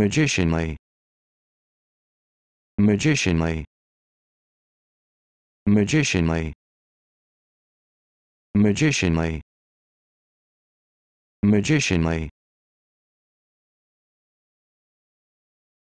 magicianly magicianly magicianly magicianly magicianly